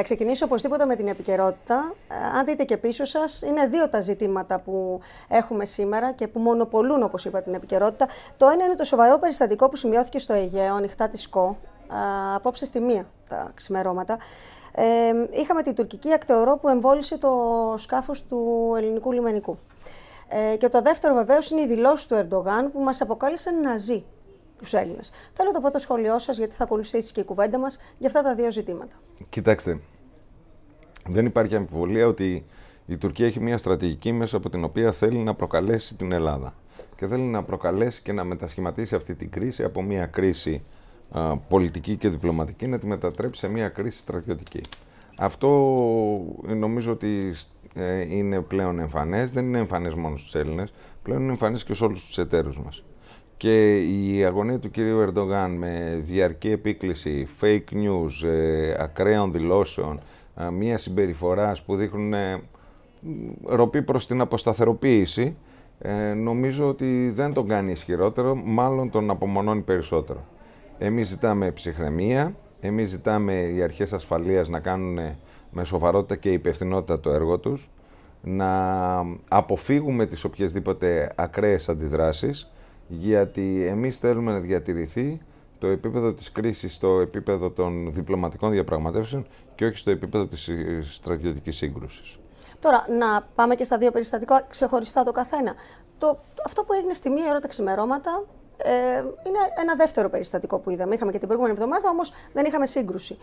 Θα ξεκινήσω οπωσδήποτε με την επικαιρότητα. Ε, αν δείτε και πίσω σας, είναι δύο τα ζητήματα που έχουμε σήμερα και που μονοπολούν, όπως είπα, την επικαιρότητα. Το ένα είναι το σοβαρό περιστατικό που σημειώθηκε στο Αιγαίο, ανοιχτά της ΚΟ, απόψε στη μία τα ξημερώματα. Ε, είχαμε την τουρκική ακτεωρό που εμβόλυσε το σκάφος του ελληνικού λιμενικού. Ε, και το δεύτερο βεβαίως είναι οι δηλώσεις του Ερντογάν που μας αποκάλεσαν ζει τους Έλληνες. Θέλω το πρώτο σχόλιο σας, γιατί θα ακολουθήσει και η κουβέντα μας για αυτά τα δύο ζητήματα. Κοιτάξτε, δεν υπάρχει αμφιβολία ότι η Τουρκία έχει μια στρατηγική μέσα από την οποία θέλει να προκαλέσει την Ελλάδα. Και θέλει να προκαλέσει και να μετασχηματίσει αυτή την κρίση από μια κρίση πολιτική και διπλωματική, να τη μετατρέψει σε μια κρίση στρατιωτική. Αυτό νομίζω ότι ε, είναι πλέον εμφανές. Δεν είναι εμφανές μόνο στους Έλληνες, πλέον είναι εμφανές και σε όλους τους εταίρους μας. Και η αγωνία του κυρίου Ερντογάν με διαρκή επίκληση, fake news, ε, ακραίων δηλώσεων, ε, μια συμπεριφορά που δείχνουν ε, ροπή προς την αποσταθεροποίηση, νομίζω ότι δεν τον κάνει ισχυρότερο, μάλλον τον απομονώνει περισσότερο. Εμείς ζητάμε ψυχραιμία, εμείς ζητάμε οι αρχές ασφαλείας να κάνουν με σοβαρότητα και υπευθυνότητα το έργο τους, να αποφύγουμε τις οποιασδήποτε ακραίες αντιδράσεις, γιατί εμείς θέλουμε να διατηρηθεί το επίπεδο της κρίσης στο επίπεδο των διπλωματικών διαπραγματεύσεων και όχι στο επίπεδο της ε, στρατιωτικής σύγκρουσης. Τώρα, να πάμε και στα δύο περιστατικά ξεχωριστά το καθένα. Το, αυτό που έγινε στη μία ώρα τα ξημερώματα ε, είναι ένα δεύτερο περιστατικό που είδαμε. Είχαμε και την προηγούμενη εβδομάδα, όμως δεν είχαμε σύγκρουση.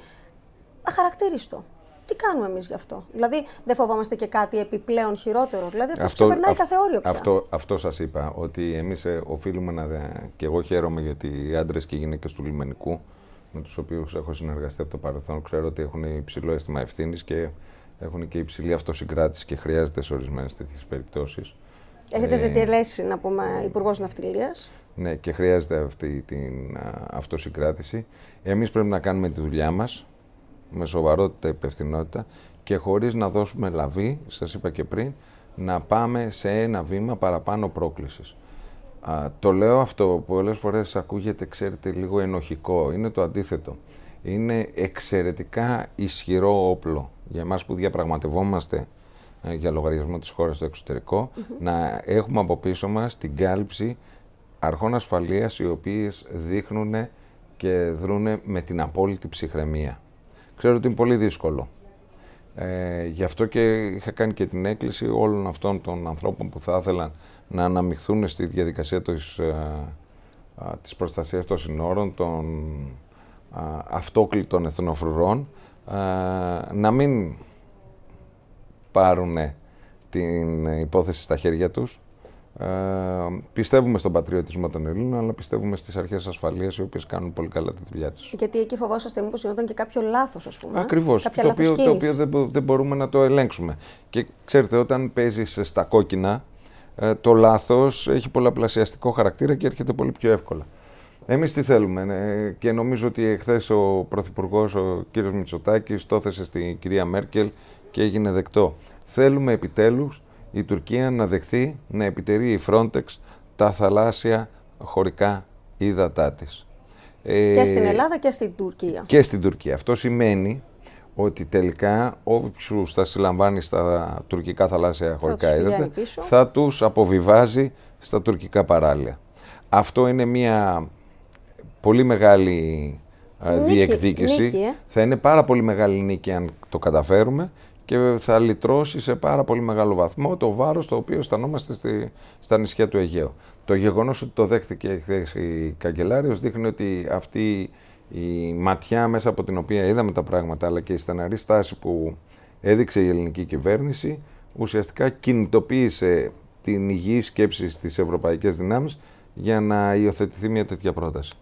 Αχαρακτήριστο τι κάνουμε εμείς γι' αυτό. Δηλαδή, δεν φοβόμαστε και κάτι επιπλέον χειρότερο. Δηλαδή, αυτό, ξεπερνάει κάθε όριο πια. Αυτό, αυτό σας είπα, ότι εμείς ε, οφείλουμε να. και εγώ χαίρομαι γιατί οι άντρες και οι γυναίκες του λιμενικού, με τους οποίους έχω συνεργαστεί από το παρελθόν, ξέρω ότι έχουν υψηλό αίσθημα ευθύνης και έχουν και υψηλή αυτοσυγκράτηση και χρειάζεται σε ορισμένες τέτοιες περιπτώσεις. Έχετε ε, διατελέσει, να πούμε, Υπουργός Ναυτιλίας. Ναι, και χρειάζεται αυτή την αυτοσυγκράτηση. Εμείς πρέπει να κάνουμε τη δουλειά μας με σοβαρότητα υπευθυνότητα και χωρίς να δώσουμε λαβή, σας είπα και πριν, να πάμε σε ένα βήμα παραπάνω πρόκλησης. το λέω αυτό, που πολλές φορές ακούγεται, ξέρετε, λίγο ενοχικό, είναι το αντίθετο. Είναι εξαιρετικά ισχυρό όπλο για εμάς που διαπραγματευόμαστε ε, για λογαριασμό της χώρας στο εξωτερικό, να έχουμε από πίσω μας την κάλυψη αρχών ασφαλείας οι οποίες δείχνουν και δρούνε με την απόλυτη ψυχραιμία ξέρω ότι είναι πολύ δύσκολο. Ε, γι' αυτό και είχα κάνει και την έκκληση όλων αυτών των ανθρώπων που θα ήθελαν να αναμειχθούν στη διαδικασία της, προστασία ε, της προστασίας των συνόρων, των αυτόκλητων εθνοφρουρών, ε, να μην πάρουν την υπόθεση στα χέρια τους, ε, πιστεύουμε στον πατριωτισμό των Ελλήνων, αλλά πιστεύουμε στις αρχές ασφαλείας, οι οποίες κάνουν πολύ καλά τη δουλειά του. Γιατί εκεί φοβόσαστε μήπως γινόταν και κάποιο λάθος, ας πούμε. Ε? Ακριβώς. Το οποίο, το οποίο δεν, μπορούμε να το ελέγξουμε. Και ξέρετε, όταν παίζεις στα κόκκινα, ε, το λάθος έχει πολλαπλασιαστικό χαρακτήρα και έρχεται πολύ πιο εύκολα. Εμείς τι θέλουμε, ε, και νομίζω ότι εχθές ο Πρωθυπουργός, ο κ. Μητσοτάκης, το έθεσε στην κυρία Μέρκελ και έγινε δεκτό. Θέλουμε επιτέλους η Τουρκία να δεχθεί να επιτερεί η Frontex τα θαλάσσια χωρικά ύδατά της. Ε, και στην Ελλάδα και στην Τουρκία. Και στην Τουρκία. Αυτό σημαίνει ότι τελικά όποιους θα συλλαμβάνει στα τουρκικά θαλάσσια χωρικά ύδατα θα τους αποβιβάζει στα τουρκικά παράλια. Αυτό είναι μια πολύ μεγάλη ε, νίκη, διεκδίκηση. Ε. Θα είναι πάρα πολύ μεγάλη νίκη αν το καταφέρουμε και θα λυτρώσει σε πάρα πολύ μεγάλο βαθμό το βάρος το οποίο αισθανόμαστε στη, στα νησιά του Αιγαίου. Το γεγονός ότι το δέχτηκε χθες η Καγκελάριος δείχνει ότι αυτή η ματιά μέσα από την οποία είδαμε τα πράγματα αλλά και η στεναρή στάση που έδειξε η ελληνική κυβέρνηση ουσιαστικά κινητοποίησε την υγιή σκέψη στις ευρωπαϊκές δυνάμεις για να υιοθετηθεί μια τέτοια πρόταση.